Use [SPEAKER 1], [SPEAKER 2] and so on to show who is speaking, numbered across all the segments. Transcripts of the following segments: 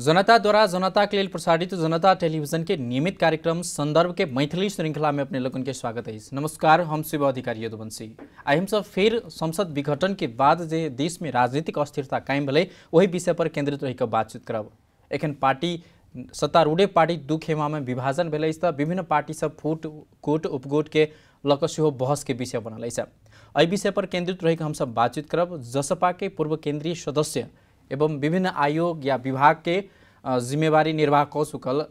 [SPEAKER 1] जनता द्वारा जनता के लिए प्रसारित जनता टेलीविजन के नियमित कार्यक्रम संदर्भ के मैथिली श्रृंखला में अपने लोगों के स्वागत है नमस्कार हम शिव अधिकारी यदुवंशी आई हम सब फिर संसद विघटन के बाद जे देश में राजनीतिक अस्थिरता कायम भले वही विषय पर केंद्रित रहिक बातचीत करब एखन पार्टी सत्तारूढ़े पार्टी दू खेमा में विभाजन भले तो विभिन्न पार्टी सब फूट कोट उपगोट के लक बहस के विषय बनल अ विषय पर केंद्रित रहिक हम सब बातचीत करब जसपा के पूर्व केन्द्रीय सदस्य एवं विभिन्न आयोग या विभाग के जिम्मेवारी निर्वाह कौशुकल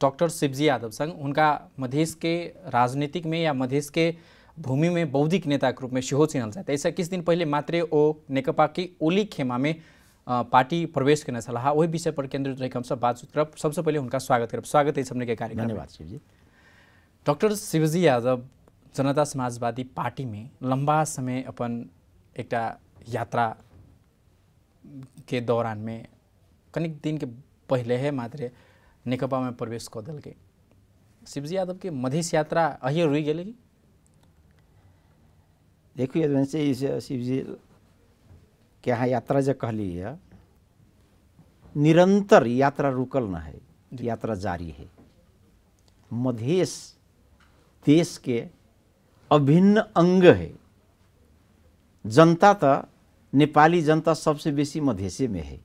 [SPEAKER 1] डॉक्टर शिवजी यादव संग उनका मधेश के राजनीतिक में या मधेश के भूमि में बौद्धिक नेताको रूपमा सेहो चिन्हल छथि ऐसा किस दिन पहिले मात्रै ओ नेकपाकी ओली खेमामे पार्टी प्रवेश केने छलाह ओहि विषयपर केन्द्रित रहिकऽ हमसभ बातचीत करब सबसे पहिले उनका स्वागत करब स्वागत है सबने के कार्यक्रम धन्यवाद शिवजी डॉक्टर शिवजी यादव जनता समाजवादी में लम्बा समय अपन एकटा यात्रा के दौरान में कनिक दिन के पहले है मात्र नेकपा में प्रवेश कह दिल्क शिवजी यादव के मधेश यात्रा अहिए रुक गए
[SPEAKER 2] देखू यदि से शिवजी के यहाँ यात्रा जो कहल निरंतर यात्रा रुकल न है यात्रा जारी है मधेश देश के अभिन्न अंग है जनता तो नेपाली जनता सबसे बेसी मधेसी में है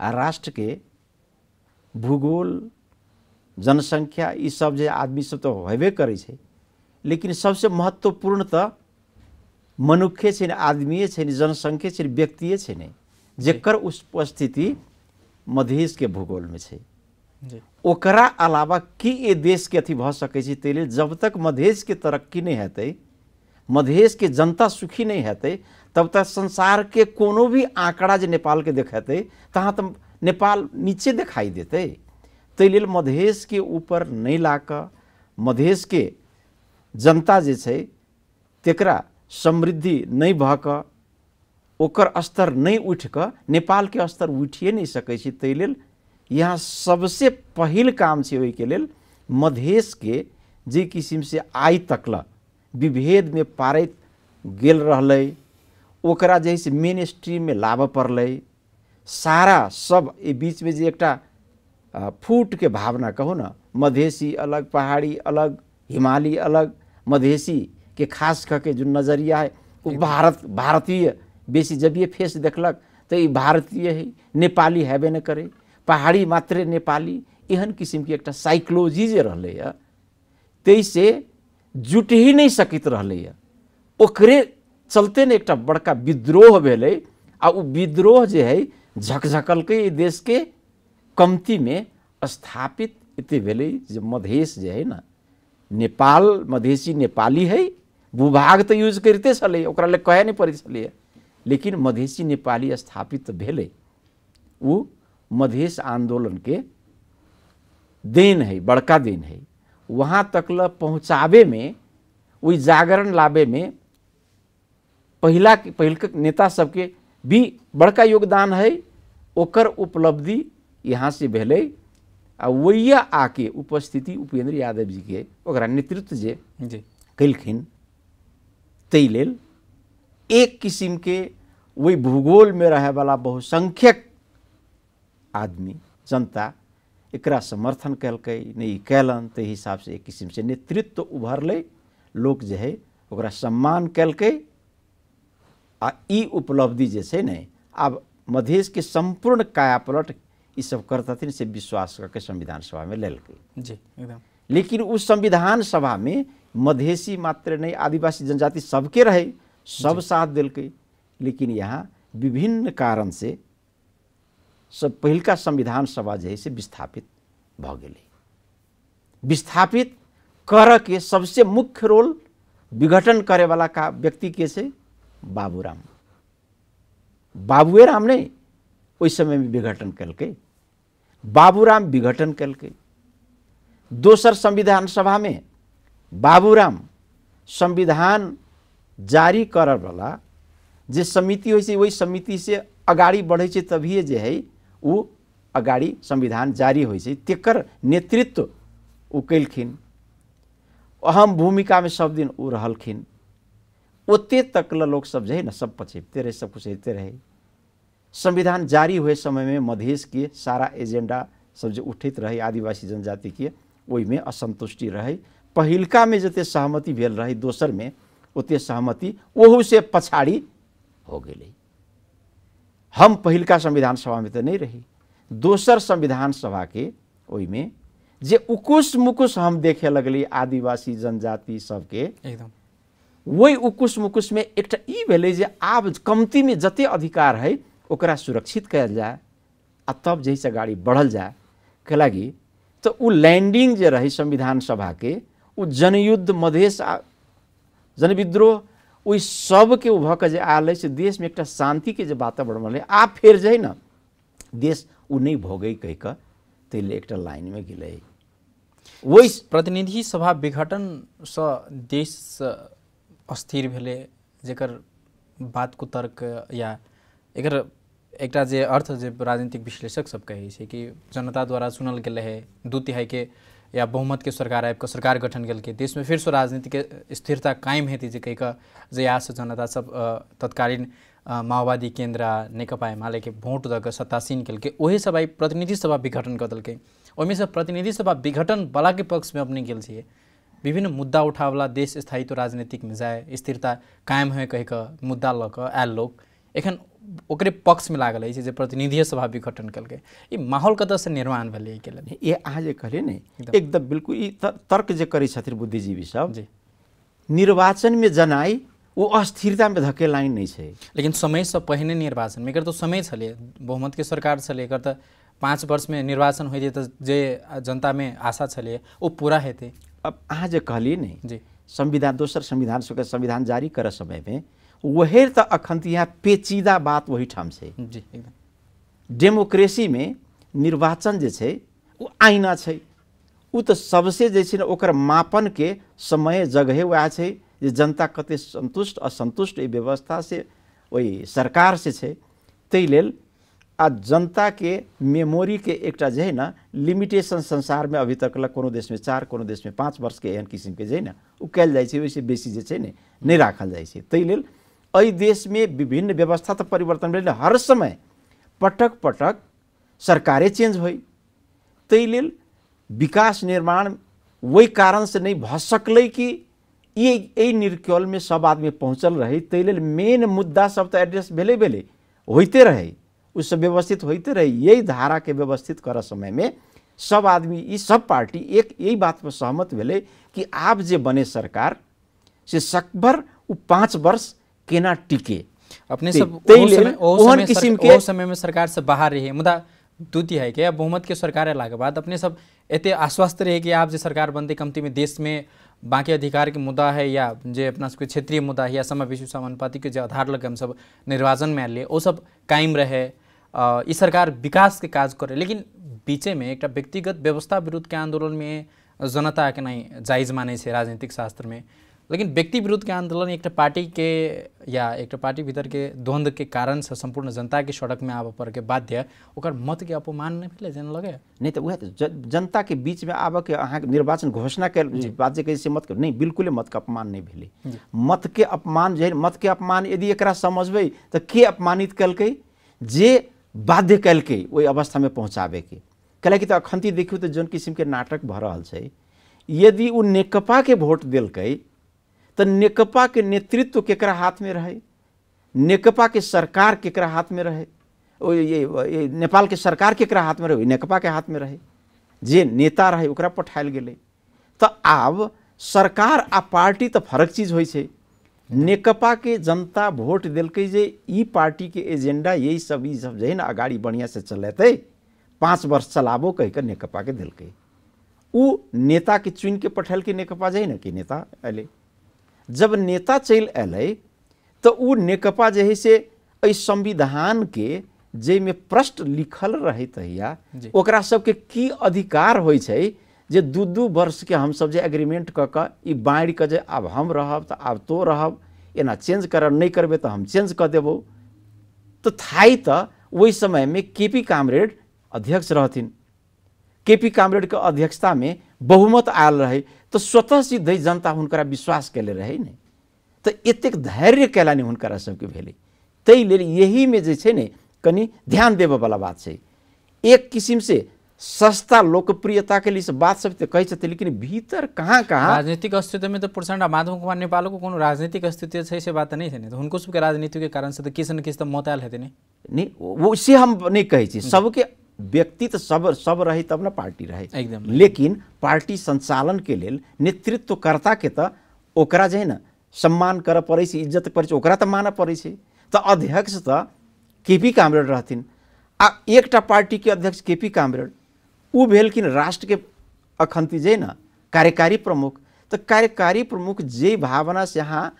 [SPEAKER 2] आ राष्ट्र के भूगोल जनसंख्या ये सब जे आदमी सब तो होबे करे छै लेकिन सबसे महत्वपूर्ण तो मनुखे छै आदमीए छै जनसंख्य छै व्यक्तिए छै ने जकर उपस्थिति मधेश के भूगोल में है ओकरा अलावा की ये देश के अथी भ सकै छै ताहि जब तक मधेश के तरक्की नहीं हेतै मधेश के जनता सुखी नहीं हेत तब तक संसार के कोनो भी आंकड़ा जो नेपाल के देखेतै तहाँ तो नेपाल नीचे दिखाई देते तैल लेल मधेश के ऊपर नहीं ला कऽ मधेश के जनता जे तेकरा समृद्धि नहीं भऽ ओकर स्तर नहीं उठि नेपाल के स्तर उठिए नहीं सकै तैल यहाँ सबसे पहल काम से मधेश के जे किसिम से आई तकला विभेद में पारित गल रहलै ओकरा जैसे है से मेन स्ट्रीममे लाबऽ पड़लै सारा सब में जो एक फूट के भावना कहू ना मधेसी अलग पहाड़ी अलग हिमाली अलग के खास करके जो नजरिया है वो भारत भारतीय बेसी जब ये फेस देखलक तो ये भारतीय है नेपाली हेबे न करे पहाड़ी मात्रे नेपाली एहन के एक साइकोलॉजी जे रहलै जुट ही नहीं सकित रहलैए ओकरे चलते ने एक बड़का विद्रोह भेलै आ ओ विद्रोह जे है देश के कमती में स्थापित इत भेलै जे मधेश जे है न नेपाल मधेशी नेपाली है भूभाग तो यूज करते छलै ओकरा लेल कहै लेकिन मधेशी नेपाली स्थापित भेले उ मधेश के देन है बड़का देन है वहाँ तकल पहुँचावे में वही जागरण लाबे में पहला पहल नेता सबके भी बड़का योगदान है ओकर उपलब्धि यहाँ से भले आ वही आके उपस्थिति उपेंद्र यादव जी के नेतृत्व जे कलखिन तै लेल एक किस्म के वही भूगोल में रहे वाला बहुसंख्यक आदमी जनता एकरा समर्थन कलक नहीं कैलन ते हिसाब से एक किस्म से नेतृत्व उभरल लोग जो है ओकरा सम्मान कलक आ उपलब्धि जे ने आब मधेश के संपूर्ण कायापलट ई सब थी से विश्वास करके संविधान सभा में ललक लेकिन उस संविधान सभा में मधेसी मात्र नहीं आदिवासी जनजाति सबके रहे सब साथ दिल्क लेकिन यहाँ विभिन्न कारण से पहिलका संविधान सभा जे से विस्थापित भऽ गेलै विस्थापित करके सबसे मुख्य रोल विघटन करैवाला का व्यक्ति के छै बाबूराम बाबुए राम नै ओहि समयमे विघटन केलकै बाबूराम विघटन केलकै दोसर संविधान सभामे बाबूराम संविधान जारी करयवला जे समिति होइ छै ओहि समितिसँ अगाडि बढ़ै छै तभिए जे हइ ऊ अगाड़ी संविधान जारी हो तेकर नेतृत्व ऊ कलखिन अहम भूमिका में सब दिन ऊ रहलखिन ओते तक लोग सब जे ना सब पछेबते रहे सब कुछते रहे संविधान जारी हुए मधेश के सारा एजेंडा सब जो उठित रहे आदिवासी जनजातिके असंतुष्टि रहे पहलका में जते सहमति भेल दोसर में ओते सहमति ओहू से पछाड़ी हो गई हम का संविधान में तो नहीं रही दोसर संविधान सभाके में जे उकुस मुकुस हम देखे लगली आदिवासी जनजाति सबके एकदम वही उकुस मुकुसमे में एक भले जे आब में जते अधिकार है ओकरा सुरक्षित कल जाए आ तब जैसे गाड़ी बढ़ल जाए के लगी तो लैंडिंग जे रही संविधान सभा के उ जनयुद्ध मधेश जन जनविद्रोह ओहि सबके भऽ आयल जे आयल अछि देशमे एकटा शान्तिके वातावरण बनलै आ फिर जे न देश उ नहीं भोग कहि एक लाइन में एकटा
[SPEAKER 1] वही प्रतिनिधि सभा विघटन से देश अस्थिर भले जर बात कुतर्क या एक एक अर्थ राजनीतिक विश्लेषक सब कहे कि जनता द्वारा चुनल गए दू तिहाई के या बहुमत के सरकार आबि सरकार गठन केलकै देशमे फेरसँ राजनीतिक स्थिरता कायम हेतै जे कहि कऽ जनता सब तत्कालीन माओवादी केन्द्र नेकपा एमालेके भोट दऽ कऽ सत्तासीन केलकै ओहेसभ आइ प्रतिनिधि सभा विघटन कऽ देलकै ओहिमेसँ प्रतिनिधि सभा विघटनवलाके पक्षमे अपने गेल छियै विभिन्न मुद्दा उठावला देश स्थायित्व राजनीतिक मिजाय स्थिरता कायम होइ कहि कऽ मुद्दा लऽ कऽ आयल लोक एखन ओकरे पक्षमे लागल अछि जे प्रतिनिधिए सभा विघटन केलकै ई माहौल कतयसँ निर्माण भेलै एहिके लेल
[SPEAKER 2] ई अहाँ जे कहलियै एकदम बिल्कुल ई तर्क जे करै छथिन बुद्धिजीवी सब
[SPEAKER 1] जी निर्वाचनमे जनाइ ओ
[SPEAKER 2] अस्थिरतामे धकेलाइ नहि छै
[SPEAKER 1] लेकिन समयसँ पहिने निर्वाचनमे एकर तऽ समय छलै बहुमतके सरकार छलै एकर तऽ पाँच वर्षमे निर्वाचन होइतै तऽ जे जनतामे आशा छलै ओ पूरा हेतै अब अहाँ जे कहलियै
[SPEAKER 2] जी संविधान दोसर संविधान संविधान जारी करऽ समयमे वही तो अखन यहाँ पेचीदा बात वही ठाम छै जी एकदम डेमोक्रेसीमे निर्वाचन जे छै ओ आइना छै ओ तऽ सबसे जे छै ने ओकर मापनके समय जगहे वएह छै जे जनता कते सन्तुष्ट असन्तुष्ट एहि व्यवस्थासँ ओहि सरकारसँ छै ताहि लेल आ जनताके मेमोरीके एकटा जे हइ ने लिमिटेशन संसारमे अभी तक लग कोनो देशमे चार कोनो देशमे पाँच वर्षके एहन किसिमके जे हइ ने ओ कयल जाइ छै ओहिसँ बेसी जे छै ने नहि राखल जाइ छै ताहि लेल अ देश में विभिन्न व्यवस्था तो परिवर्तन भेल हर समय पटक पटक सरकारें चेंज हो ते विकास निर्माण कारण से नहीं भ सकल कि ये निर्कल में सब आदमी पहुँचल रहे ते मेन मुद्दा सब तो एड्रेस भेलै भेलै होते रहे ओसभ व्यवस्थित होते रहे यही के व्यवस्थित समय में सब आदमी ये सब पार्टी एक यही बात पर सहमत भेलै कि आप जे बने सरकार से सकभर ओ पाँच वर्ष केना टिके अपने सब तो ओहन किस्म के
[SPEAKER 1] समय में सरकार से बाहर रहे मुदा दू तिहाई के बहुमत के सरकार के बाद अपने सब एत आश्वस्त रहे कि आप जो सरकार बनते कमती में देश में बाकी अधिकार के मुद्दा है या जो अपना सबके क्षेत्रीय मुद्दा है या समय विश्व समानुपाति के जो आधार लगे हम सब निर्वाचन में आए वो सब कायम रहे इस सरकार विकास के काज करे लेकिन बीचे में एक व्यक्तिगत व्यवस्था विरुद्ध के आंदोलन में जनता के नहीं जायज माने से राजनीतिक शास्त्र में लेकिन व्यक्ति विरुद्ध के आंदोलन एक पार्टी के या एक पार्टी भीतर के द्वंद्व के कारण से संपूर्ण जनता के सड़क में आबऽ पड़े के बाध्य मत के अपमान नहीं जन लगे
[SPEAKER 2] नहीं तो वह जनता के बीच में आब के अहा निर्वाचन घोषणा कर बात कैसे मत नहीं बिल्कुल मत के अपमान नहीं मत के अपमान जे मत के अपमान यदि एक समझबै तो के अपमानित कलकै जे बाध्य कलक वही अवस्था में पहुँचाबे के कल तो अखनती देखियो तो जो किस्म के नाटक भ रहा है यदि उ नेकपा के वोट दिल्क तो नेकपा के नेतृत्व केकरा हाथ में रहे नेकपा के सरकार केकरा हाथ में रहे ओ ये, ये नेपाल के सरकार केकरा हाथ में रहे नेकपा के हाथ में रहे जे नेता रहे ओकरा पठायल गेलै तो आब सरकार आ पार्टी तो फरक चीज होइ नेकपा के जनता वोट दिल्क पार्टी के एजेंडा यही सब ये सब जे ना अगाड़ी बढ़िया से चलते पाँच वर्ष चलाबो कहकर नेकपा के दिल्क उ नेता के चुन के पठल के नेकपा जे ना कि नेता अल जब नेता चल अल तो उ नेकपा जे से अ संविधान के जे में प्रश्न लिखल रहे ओकरा सबके की अधिकार हो जे दू दू वर्ष के हम सब जे एग्रीमेंट क के बाढ़ के आब हम रहब तो आब तो रहब एना चेंज कर नहीं करबे तो हम चेंज क देबो तो थाई तो वही समय में के पी कामरेड अध्यक्ष रहथिन केपी पी कामरेड के अध्यक्षता में बहुमत आयल रहे तो स्वतः सीधे जनता हुनकरा विश्वास कैले रहे ने तो एतेक धैर्य कैला हुनकरा सबके भेले तै लेल यही में जे छै ने कनि ध्यान देवे वाला बात छै एक किसिम से सस्ता लोकप्रियता के लिए बात सब तो कहे थे लेकिन भीतर कहाँ कहाँ
[SPEAKER 1] राजनीतिक अस्तित्व में तो प्रचंड माधव कुमार नेपाल को कोनो राजनीतिक अस्तित्व छै से बात नहीं थे तो हुनको सबके राजनीति के कारण से तो किस न किस तो मौताल है नहीं,
[SPEAKER 2] नहीं वो से हम नहीं छी सबके व्यक्ति तो सब सब रहे तब ना पार्टी रहे एकदम लेकिन पार्टी संचालन के लिए नेतृत्वकर्ता के तरह जो है ना सम्मान कर पड़े इज्जत पड़े ओकरा तो पड़े तो अध्यक्ष तो के पी कामरेड रह आ एक पार्टी के अध्यक्ष के पी कामरेड उ राष्ट्र के अखंती जे ना कार्यकारी प्रमुख तो कार्यकारी प्रमुख जे भावना से अहाँ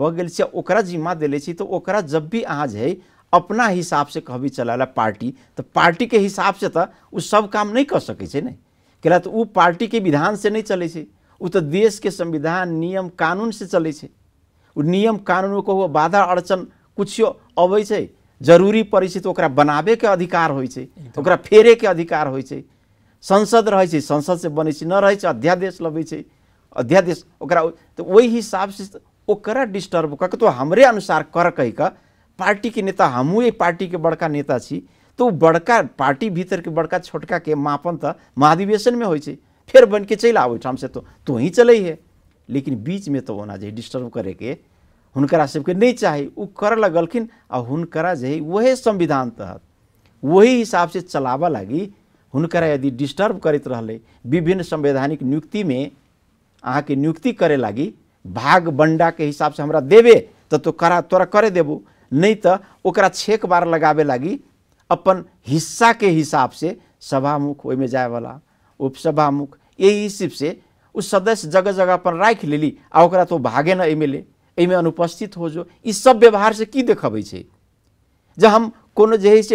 [SPEAKER 2] बगल से ओकरा जिम्मा दिले तो ओकरा जब भी अहाँ जे अपना हिसाब से कभी चलाला पार्टी तो पार्टी के हिसाब से तो वो सब काम नहीं कर सकै छै ने तो वो पार्टी के विधान से नहीं चले से। वो तो देश के संविधान नियम कानून से चले से। वो नियम कानून को बाधा अड़चन कुछ अब जरूरी परिस्थिति तो बनाबे के अधिकार हो तो फेरे के अधिकार हो संसद रहै संसद से बने न रहै अध्यादेश लबे अध्यादेश तो वही हिसाब से डिस्टर्ब करके तो हमरे अनुसार कर कहि पार्टी के नेता हमू पार्टी के बड़का नेता छी तो बड़का पार्टी भीतर के बड़का छोटका के मापन तो महाधिवेशन में हो फिर बन के चल आबे से तो तू तो ही चल है लेकिन बीच में तो होना जी डिस्टर्ब करे के हुनकरा सबके नहीं चाहिए उ कर लगलखिन आ हुनकरा जे वही संविधान तहत वही हिसाब से चलाब लगी हुनकरा यदि डिस्टर्ब करित रहले विभिन्न संवैधानिक नियुक्ति में अहाँ के नियुक्ति करे लगी भाग बंडा के हिसाब से हमरा देवे तो तो करा तोरा करे देबू नहीं तो छेक बार लगावे लगी अपन हिस्सा के हिसाब से सभामुख जाए वाला उपसभामुख यही हिसाब से उस सदस्य जगह जगह अपन ले ली आ तो भागे न एमएलए में अनुपस्थित हो जो इस सब व्यवहार से की देखबै जब हम को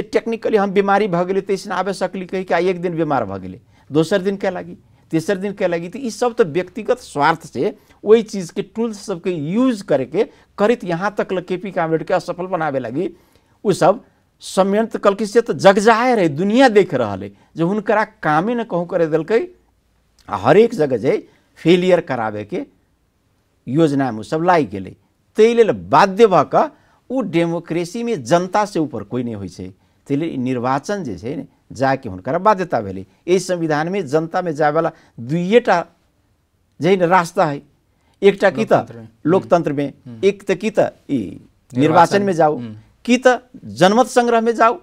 [SPEAKER 2] टेक्निकली हम बीमारी भगे तो तऽ इसने आबे सकली कही कि एक दिन बीमार भगे दोसर दिन क्या लगी तेसर दिन क्या लगी ई सब तो व्यक्तिगत स्वार्थ से वही चीज़ के टूल्स सबके यूज करके करित यहाँ तक के पी के अम्बेडकर असफल बनाबे लगी उ सब कल कलकै से तो जग जगजाहे रहे दुनिया देख रहा है जो हुनकरा कामे न कहूँ करे दिल्क आ हरेक जगह जे फेलियर योजना में सब लागि गए ताहि बाध्य भऽ कऽ ओ डेमोक्रेसीमे ऊपर कोई नहीं हो निर्वाचन जे छै जाके हर बाध्यता संविधान में जनता में जनतामे जायवला दुइएटा जहन रास्ता है एकटा कि लोकतंत्र में हम्म। हम्म। एक तो की निर्वाचन में जाऊ हम्म। कि जनमत संग्रह में जाऊ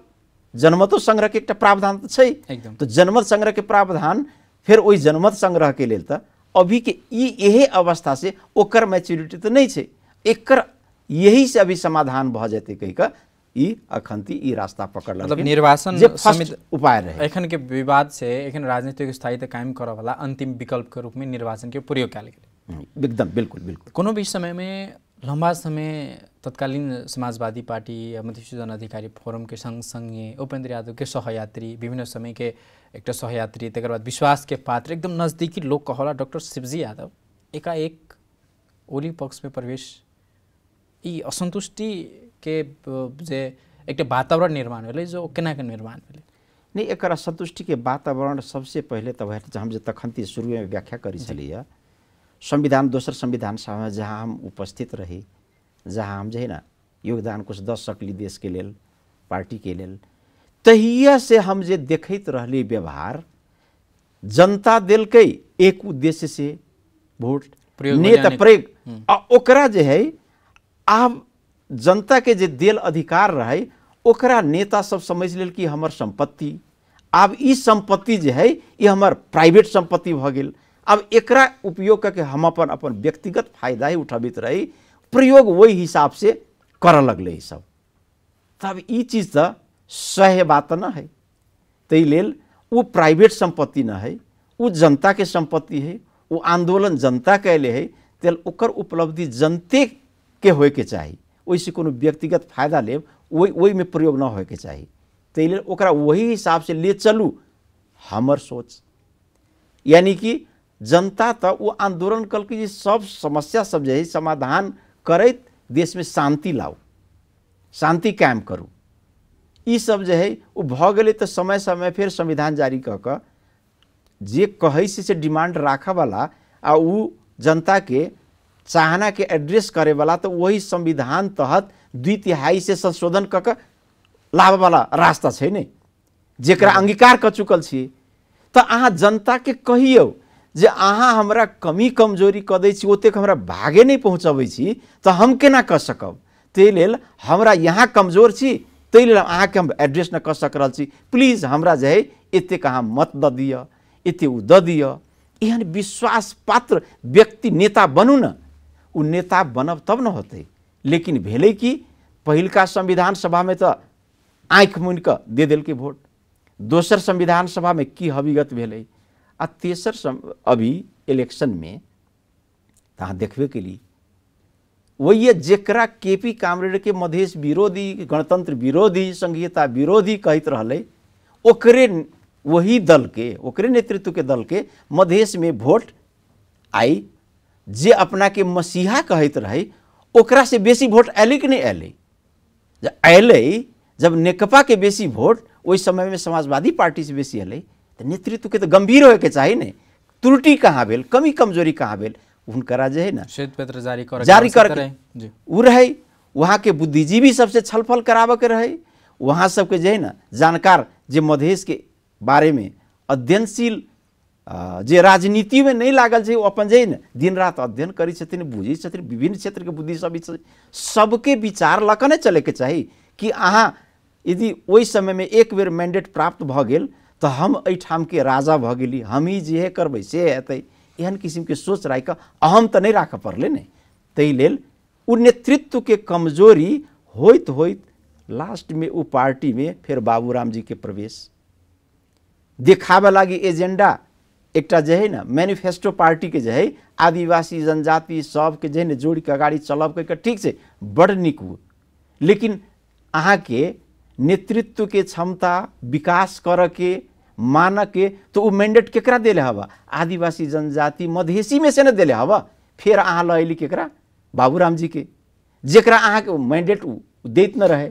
[SPEAKER 2] जनमतो संग्रह के एक प्रावधान तो है तो जनमत के प्रावधान फिर वही जनमत सङ्ग्रहके लेल तऽ अभीके ई यही से ओकर मैच्योरिटी नहीं है एक एकर से अभी समाधान भ जाते कहकर ई अखंती ई रास्ता पकड़ मतलब निर्वाचन उपाय रहे
[SPEAKER 1] एखन के विवाद से एखन राजनीतिक स्थायित्व कायम करब वाला अंतिम विकल्प के रूप में निर्वाचन के प्रयोग कल
[SPEAKER 2] हम्म, एकदम बिल्कुल
[SPEAKER 1] बिल्कुल कोनो भी समय में लंबा समय तत्कालीन समाजवादी पार्टी या मधुसूदन जन अधिकारी फोरम के संग संगे उपेंद्र यादव के सहयात्री विभिन्न समय के एक सहयात्री तक विश्वास के पात्र एकदम नजदीकी लोग कहला डॉक्टर शिवजी यादव एकाएक ओली पक्ष में प्रवेश ई असंतुष्टि के जे एकटा वातावरण निर्माण भेलै जो केना के निर्माण भेलै
[SPEAKER 2] नहीं एकर असन्तुष्टिके के वातावरण सबसे पहिले तब हम जे तखनती शुरू व्याख्या करी छलिए संविधान दोसर संविधान सभामा जहाँ हम उपस्थित रही जहाँ हम जे न योगदान कुछ दस सकली देश के लेल पार्टी के लेल तहिया से हम जे देखैत रहली व्यवहार जनता देलकै एक उद्देश्य से नेता प्रयोग आ ओकरा जे है आब जनता के जे दिल अधिकार रहे ओकरा नेता सब समझ लेल कि हमर संपत्ति आब ई संपत्ति जे है ये हमर प्राइवेट संपत्ति भ गेल अब एकरा उपयोग करके हम अपन अपन व्यक्तिगत फायदा ही उठाबित रही प्रयोग वही हिसाब से कर लगल सब तब ई चीज तो सह बात न है तै लेल वो प्राइवेट संपत्ति न है वो जनता के संपत्ति है वो आंदोलन जनता कैले है तेल उकर उपलब्धि जनते के होए के चाहिए वैसे को व्यक्तिगत फायदा लेब वही में प्रयोग न होइके चाही ताहि लेल वही हिसाब से ले चलू हमर सोच यानि कि जनता तो वो आंदोलन कल जे सब समस्या सब जे समाधान करत देश में शांति लाओ शांति कायम करू ई सब जो है वो भले तो समय समय फिर संविधान जारी कह कऽ जे कहै से डिमांड वाला आ जनता के चाहना के एड्रेस करे वाला तो वही संविधान तहत द्वि तिहाई से संशोधन क लाभ वाला रास्ता छै ने जरा अंगीकार क चुकल छी तो अहाँ जनता के कहियो जे अहाँ हमरा कमी कमजोरी कऽ दै छी ओतेक हमरा भागे नहि पहुँचबै छी तऽ हम केना कऽ सकब ताहि लेल हमरा यहाँ कमजोर छी ताहि लेल अहाँके हम एड्रेस नहि कऽ सक रहल छी प्लीज हमरा जे हइ एतेक अहाँ मत दऽ दिअ एतेक ओ दऽ दिअ एहन विश्वास पात्र व्यक्ति नेता बनू ने उ नेता बनब तब न होते लेकिन भले कि पहलका संविधान सभा में आँखि मुनि कऽ दे दिल्क वोट दोसर संविधान सभा में की हविगत भेलै आ तेसर अभी इलेक्शन में अहाँ देखबे लिए वही जरा के पी के मधेश विरोधी गणतंत्र विरोधी संघीयता विरोधी कहते रहलै ओकरे वही दल के ओकरे नेतृत्व के दल के मधेश में वोट आई जे अपना के मसीहा कहते रहे ओकरा से बेसी वोट अल कि नहीं अल जब जब नेकपा के बेसी वोट वही समय में समाजवादी पार्टी से बेसी अलै तो नेतृत्व के तो गंभीर होके चाहिए ने त्रुटि कहाँ भेल कमी कमजोरी कहाँ भेल हुनकरा जे है ना
[SPEAKER 1] श्वेत पत्र जारी कर जारी कर
[SPEAKER 2] उ रहे वहाँ के बुद्धिजीवी सबसे छलफल कराबे के रहे वहाँ सबके जे है ना जानकार जे मधेश के बारे में अध्ययनशील जे राजनीति में लागल छै ओ अपन जे दिन रात अध्ययन करै छथिन बुझै छथिन विभिन्न क्षेत्रके बुद्धिजीवी सब सबके विचार लऽ कऽ नहि चलैके चाही कि अहाँ यदि ओहि समयमे एक बेर मैंडेट प्राप्त भऽ गेल तऽ हम एहिठामके राजा भऽ गेली हमही जे करबै से हेतै एहन किसिमके सोच राखि कऽ अहम तऽ नहि राखऽ पड़लै ने ताहि लेल ओ नेतृत्वके कमजोरी होइत होइत लास्टमे ओ पार्टीमे फेर बाबूराम जीके प्रवेश देखाबऽ लागि एजेंडा एक मैनिफेस्टो पार्टी के जे आदिवासी जनजाति सब के जे जोड़ के अगड़ी चलब कह के ठीक से बड़ निक लेकिन अहाँ के नेतृत्व के क्षमता विकास कर के मान के तो वो मैंडेट केकरा दे हब आदिवासी जनजाति मधेसी में से न दे हब फिर अहाँ लैली केकरा बाबूराम जी के जरा अहाँ के मैंडेट देत न रहे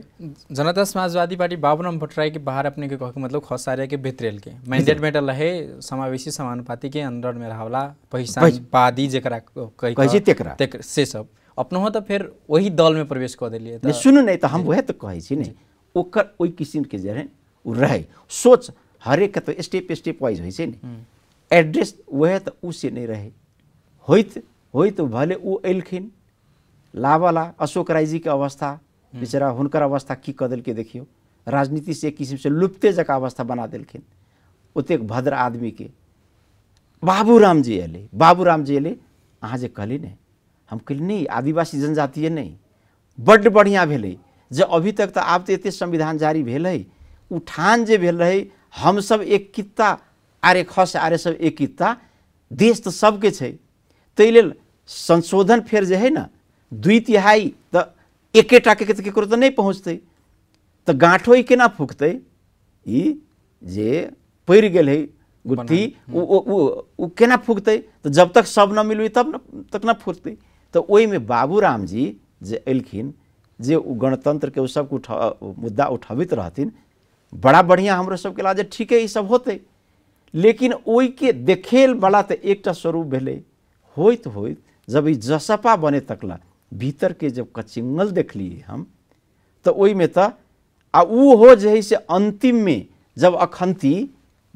[SPEAKER 1] जनता समाजवादी पार्टी बाबूराम भट्टराई के बाहर अपने के कहके मतलब खसारे के बेतरेल के मैंडेट में रहे समावेशी समानुपाती के अंदर में रहला पहचानवादी कहि कहे तेकरा तेक से सब अपनो हो तो फिर वही दल में प्रवेश कर देलिए नहीं सुनु नै तो हम
[SPEAKER 2] वह तो कहै छी नहीं ओकर ओई किसिम के जरे उ रहे सोच हर एक तो स्टेप स्टेप वाइज होइ छै
[SPEAKER 1] नै
[SPEAKER 2] एड्रेस वह तो उ से नहीं रहे होइत होइत भले उ एलखिन लावला अशोक रायजी के अवस्था बेचारा हुनकर अवस्था की कऽ देलकै देखियौ राजनीतिसँ एक किसिमसँ लुप्ते जकाँ अवस्था बना देलखिन ओतेक भद्र आदमीके बाबूराम जी अयलै बाबूराम जी अयलै अहाँ जे कहली ने हम कहली नहि आदिवासी जनजातीय नहि बड्ड बढ़िआँ भेलै जे अभी तक तऽ आब तऽ एतेक संविधान जारी भेल हइ उठान जे भेल रहै हमसभ एक किता आर्य खस आरे सब एक किता देश तऽ सभके छै ताहि लेल संशोधन फेर जे हइ ने दुइ तिहाई तऽ एकेटा के ककरो तऽ नहि पहुँचतै तऽ गाँठो ई केना फूकतै ई जे पड़ि गेल है गुत्थी ओ केना फूकतै तऽ जब तक सब न मिलबै तब तक न फूटतै तऽ ओहिमे बाबूराम जी जे एलखिन जे ओ गणतन्त्रके ओ सबके उठ मुद्दा उठबैत रहथिन बड़ा बढ़िआँ हमरो सबके लाज जे ठीके ई सब होतै लेकिन ओहिके देखैवला तऽ एकटा स्वरूप भेलै होइत होइत जब ई जसपा बने तकला भीतर के जब कचिंगल देख लिए हम तो वही में था आ उ हो से अंतिम में जब अखंती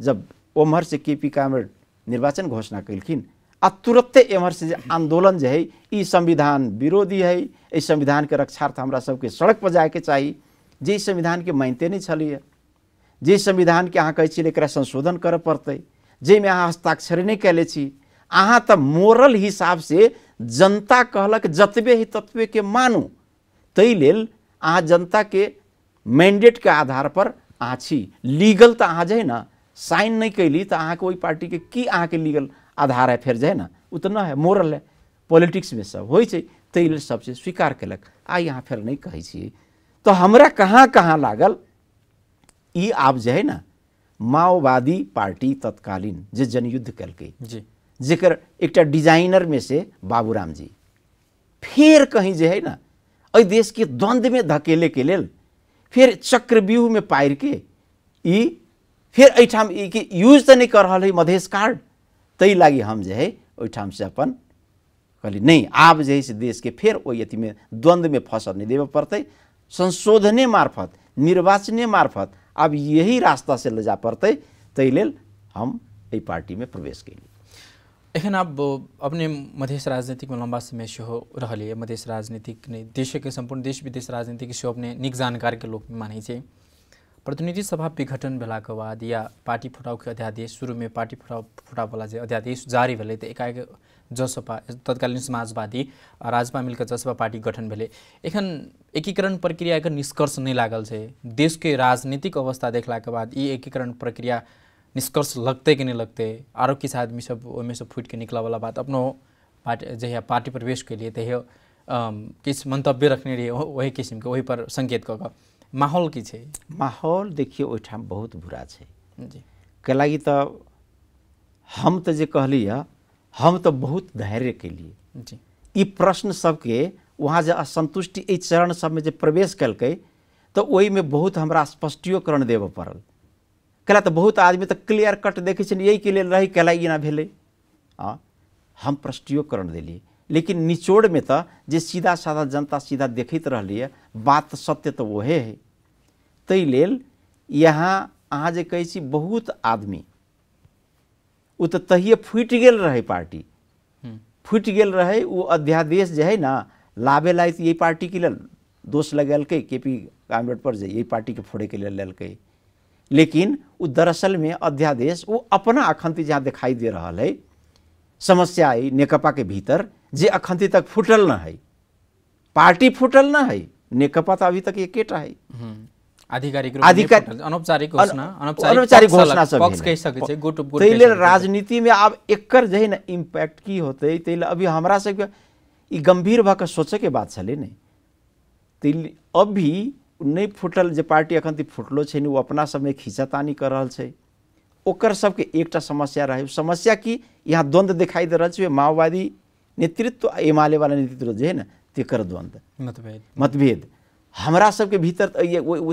[SPEAKER 2] जब ओम्हर से के पी कामर निर्वाचन घोषणा कलखिन आ तुरंते एम्हर से आंदोलन जो है ये संविधान विरोधी है इस संविधान के रक्षार्थ हमरा सबके सड़क पर जाए के चाहिए जे संविधान के मानते नहीं छलिए जे संविधान के अहाँ कहे एक संशोधन करे पड़ते जैमें अहाँ हस्ताक्षर नहीं कैले अहाँ तो मोरल हिसाब से जनता कहलक जतबे ही के मानू ताहि लेल के मैंडेट के आधार पर अहाँ लीगल तो अहाँ जे हइ ने साइन नहि कयली तऽ पार्टी के कि की के लीगल आधार है फिर जे ना उ तो न है मोरल है पॉलिटिक्स में सब हो छै लेल स्वीकार कलक आ यहाँ फिर नहीं कहै छियै हमरा कहाँ कहाँ लागल ई आब जे है ना माओवादी पार्टी तत्कालीन जे जनयुद्ध कलक जी एक डिजाइनर में से बाबूराम जी फिर कहीं जे है ना अ देश के द्वंद में धकेले के लिए फिर चक्रव्यूह में पार के यूज तो नहीं कर रहा है मधेश कार्ड तै लगी हम जे हइ से अपन कहली नहीं आब जे के से वो अथी में द्वंद में फसल नहीं देव पड़ते संशोधने मार्फत निर्वाचने मार्फत आब यही रास्ता से ले जा पड़ते तैल हम अ पार्टी में प्रवेश कल
[SPEAKER 1] एखन अब अपने मधेश राजनीतिक में लंबा समय से हो रही मधेश राजनीतिक ने देश के संपूर्ण देश विदेश राजनीति के अपने निक जानकार के लोक में माने प्रतिनिधि सभा विघटन भेला के बाद या पार्टी फुटाव के अध्यादेश शुरू में पार्टी फुटाव फुटाव वाला अध्यादेश जारी भले तो एकाएक जसपा तत्कालीन समाजवादी राजपा मिलकर जसपा पार्टी गठन भले एखन एकीकरण प्रक्रिया के निष्कर्ष नहीं लागल है देश के राजनीतिक अवस्था देखला के बाद ये एकीकरण प्रक्रिया निष्कर्ष लगते कि नहीं लगते आरो किस आदमी सब फूट के निकला वाला बात अपनो पार्टी जहिया पार्टी प्रवेश लिए तहिया तो किस मंतव्य रखने वही किस्म के वही पर संकेत कह माहौल की छे
[SPEAKER 2] माहौल देखिए ओहिठाम बहुत बुरा है जी के लागि तो हम तो जे कहली हम तो बहुत धैर्य केलियै जी प्रश्न सबके वहाँ जो असंतुष्टि एहि चरण सबमे जे प्रवेश तो वही में बहुत हमरा स्पष्टीकरण देव पड़ल कैला तो बहुत आदमी तो क्लियर कट देखे यही के लिए रही कहला ये ना भेले हम प्रष्टियोकरण दिलिए लेकिन निचोड़ में तो जे सीधा साधा जनता सीधा देखित रहिए बात सत्य तो वह है तै लेल यहाँ अहाँ जो कहे बहुत आदमी उ तो तहिए फूट गेल रहे पार्टी हम्म। फूट गल रहे वो अध्यादेश जो है ना लाभे लाए यही पार्टी के लिए दोष लगेलकै के पी कामरेड पर ये पार्टी के फोड़े के लिए लेलकै लेकिन वो दरअसल में अध्यादेश वो अपना अखंती जहाँ दिखाई दे रहा है समस्या आई नेकपा के भीतर जे अखंती तक फुटल न है पार्टी फुटल न है नेकपा तो अभी तक एक है
[SPEAKER 1] हम्म, अनौपचारिक घोषणा अनौपचारिक घोषणा कह
[SPEAKER 2] राजनीति में आब एकर इम्पैक्ट की होते अभी हमारा सब गंभीर भ के सोचे के बात छे ने अभी नहीं फूटल जो पार्टी अखन तक फूटलो वो ने ओ अपना खींचातानी कर रहा है ओकर सबके एक समस्या रहे समस्या कि यहाँ द्वंद्व दिखाई दे रहा है माओवादी नेतृत्व आ एमाले वाला नेतृत्व जो है ना तेकर द्वंद्व मतभेद मतभेद हमारा सबके भीतर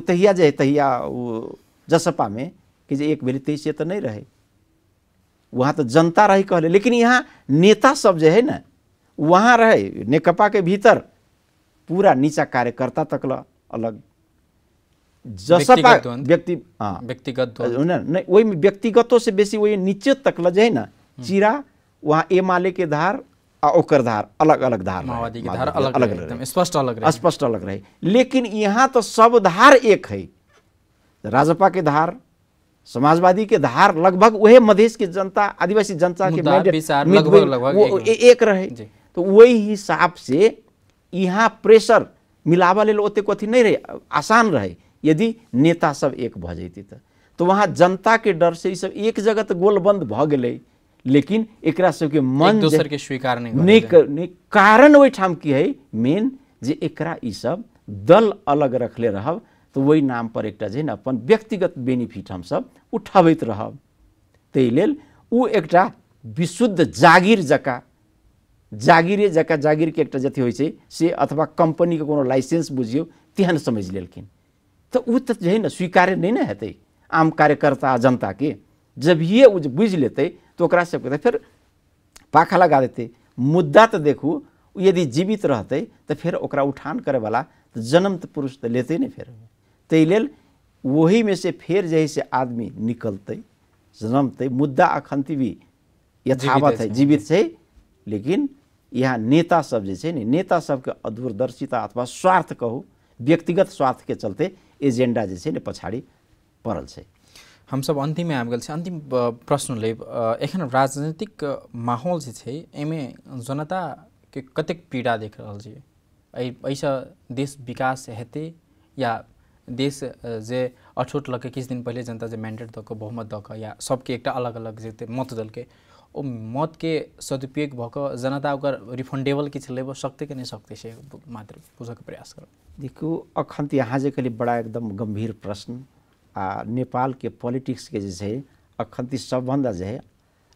[SPEAKER 2] तहिया जे तहिया में कि एक बेर तेईस तो नहीं रहे वहाँ तो जनता रही कहले लेकिन यहाँ नेता सब जो है ना वहाँ रहे नेकपा के भीतर पूरा नीचा कार्यकर्ता तक ल अलग जसपा व्यक्ति हाँ। व्यक्तिगत नहीं से बेसी वही नीचे तक ल जे ना हम्म। चीरा वहाँ ए माले के धार आ ओकर धार अलग अलग धार अलग अलग
[SPEAKER 1] स्पष्ट अलग स्पष्ट अलग रहे
[SPEAKER 2] लेकिन यहाँ तो सब धार एक है राजपा के धार समाजवादी के धार लगभग वह मधेश की जनता आदिवासी जनता के लगभग एक रहे तो वही हिसाब से यहाँ प्रेशर मिलावा ले अथी नहीं रहे आसान रहे यदि नेता सब एक भऽ जैतै तऽ तऽ वहाँ जनताके डरसँ सब एक जगह तऽ गोलबंद भऽ गेलै लेकिन एकरा सबके मन दोसरके स्वीकार नहि नहि कारण ओहिठाम की है मेन जे एकरा सब दल अलग रखले रहब तऽ ओहि नामपर एकटा जे है अपन व्यक्तिगत बेनिफिट हमसभ उठाबैत रहब ताहि लेल ओ एकटा विशुद्ध जागीर जकाँ जागीरे जकाँ जागीरके एकटा जथी होइ छै से अथवा कम्पनीके कोनो लाइसेंस बुझियौ तेहन समझि लेलखिन तो उ तो है न स्वीकार्य नहीं ने आम कार्यकर्ता जनता के जब बुझि लेतै बुझ तो ओकरा सभके फिर पाखा लगा देते मुद्दा तो देखू यदि जीवित रहते तो फिर ओकरा उठान वाला तो जन्म तो पुरुष तो लेते नहीं फिर ताहि वही में से फिर जैसे से आदमी निकलते जन्मते मुद्दा अखंती भी यथावत है जीवित है लेकिन यहाँ नेता सब जैसे नेता सबके अदूरदर्शिता अथवा स्वार्थ कहू व्यक्तिगत स्वार्थ के चलते एजेन्डा
[SPEAKER 1] जे छै नि पछाडि परल छै हमसब अन्तिममै आबि गेल छी अन्तिम प्रश्न एखन राजनीतिक माहौल जे छै एहिमे जनताके कतेक पीड़ा देख रहल छियै एहि एहिसँ देश विकास हेतै या देश जे अछूट लऽ के किछु दिन पहिले जनता जे मैंडेट दऽ कऽ बहुमत दऽ कऽ या सबके एकटा अलग अलग जे मत देलकै ओ मत सदुपयोग भएको जनता ओकर रिफन्डेबल किछु लेबो सकते कि नै सकते से मात्र बुझक प्रयास गर
[SPEAKER 2] देखु अखन यहाँ जे कहिले बड़ा एकदम गम्भीर प्रश्न आ नेपालके पोलिटिक्सके जे छै अखन सबभन्दा जे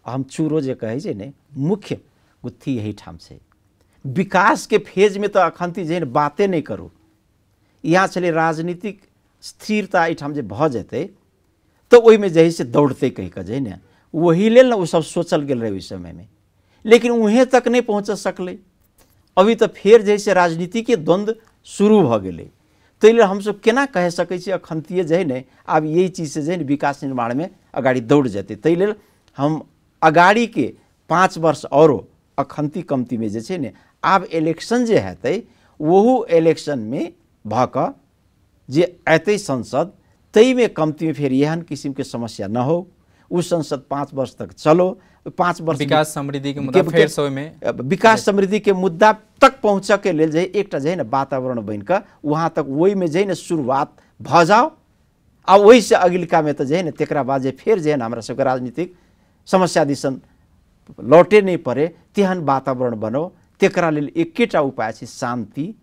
[SPEAKER 2] हम चुरो जे कहै छै ने मुख्य गुत्थी यही ठाम छै विकासके फेजमे त अखन तऽ जे बाते नै करू यहाँ छलै राजनीतिक स्थिरता एहिठाम जे भऽ जेतै तऽ ओहिमे जे हइ से दौड़तै कहि जे ने वही लेल वो सब सोचल गए रहै समय में लेकिन उहें तक नहीं पहुँच सकले अभी तो फिर जैसे राजनीति के राजनीतिके शुरू भऽ गए ताहि तो लेल हमसभ केना कह सकै छी अखनतिये जे है ने आब यही से जे है विकास निर्माण में अगाड़ी दौड़ जते तैल लेल हम के पाँच वर्ष आओरो कमती में जे छै ने आब इलेक्शन जे हेतु ओहो इलेक्शन में भक जे अत संसद कमती में फिर एहन के समस्या न हो ऊ संसद पाँच वर्ष तक चलो पाँच वर्ष विकास समृद्धि के मुद्दा फेर विकास समृद्धि के मुद्दा तक पहुँचके के लेल जे एकटा जे न वातावरण बनि कऽ वहाँ तक ओहिमे जे न सुरुवात भऽ जाउ आ ओहिसँ अगिलकामे तऽ जे न तकरा बाद जे फेर जे न हमरा सबके राजनीतिक समस्या दिसन लौटे नहि पड़े तेहन वातावरण बनो तकरा लेल एकेटा उपाय छै शान्ति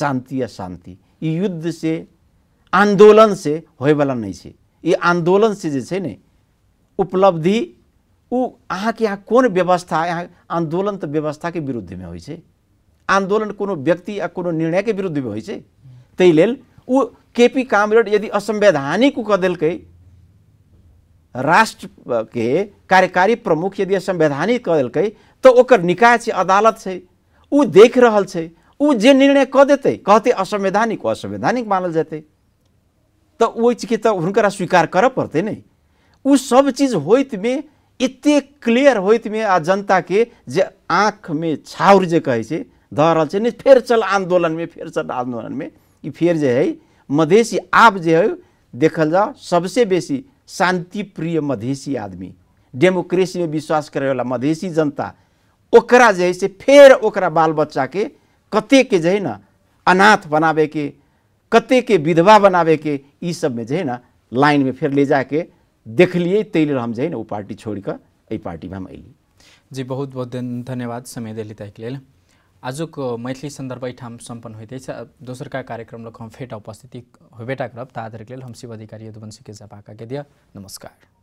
[SPEAKER 2] शान्ति आ शान्ति ई युद्धसँ आन्दोलनसँ होइवला नहि छै ई आन्दोलनसँ जे छै ने उपलब्धि उ अहाँ के यहाँ कौन व्यवस्था यहाँ आंदोलन तो व्यवस्था के विरुद्ध में हो आंदोलन कोनो व्यक्ति या कोनो निर्णय के विरुद्ध में हो छै उ के पी कामरेड यदि असंवैधानिक कह दिल्क राष्ट्र के कार्यकारी प्रमुख यदि असंवैधानिक कह दिल्क तो ओकर निकाय से अदालत से उ देख रहा है उ जे निर्णय कह देते कहते असंवैधानिक असंवैधानिक मानल जेतै तऽ ओहि चीजके तऽ हुनकरा स्वीकार करे पड़ते नहीं उ सब चीज़ होइत में क्लियर होइत में आ जनताके जे आँखमे छाउर जे कहै छै धऽ रहल छै नि फेर चल आन्दोलनमे फेर चल आन्दोलनमे ई फेर जे हइ मधेसी आब जे हइ देखल जाउ सबसे बेसी शान्तिप्रिय मधेसी आदमी डेमोक्रेसीमे विश्वास करैवला मधेसी जनता ओकरा जे हइ से फेर ओकरा बाल बच्चाके के जे हइ न अनाथ बनाबैके के विधवा बनाबैके ई मे जे हइ लाइन लाइनमे फेर ले जाके देखलिए तैले हम जाइ ऊ पार्टी छोड़ के एहि पार्टीमा हम अयली
[SPEAKER 1] जी बहुत बहुत धन्यवाद समय दिल्ली ताहिके लेल आजुक मैथिली सन्दर्भ एहिठाम सम्पन्न हुँदैछ दोस्रोका दोसरका कार्यक्रम लऽ हम फेटा उपस्थिति होबेटा करब ता धरिक लेल हम शिव अधिकारी यदुवंशीके के दिअ नमस्कार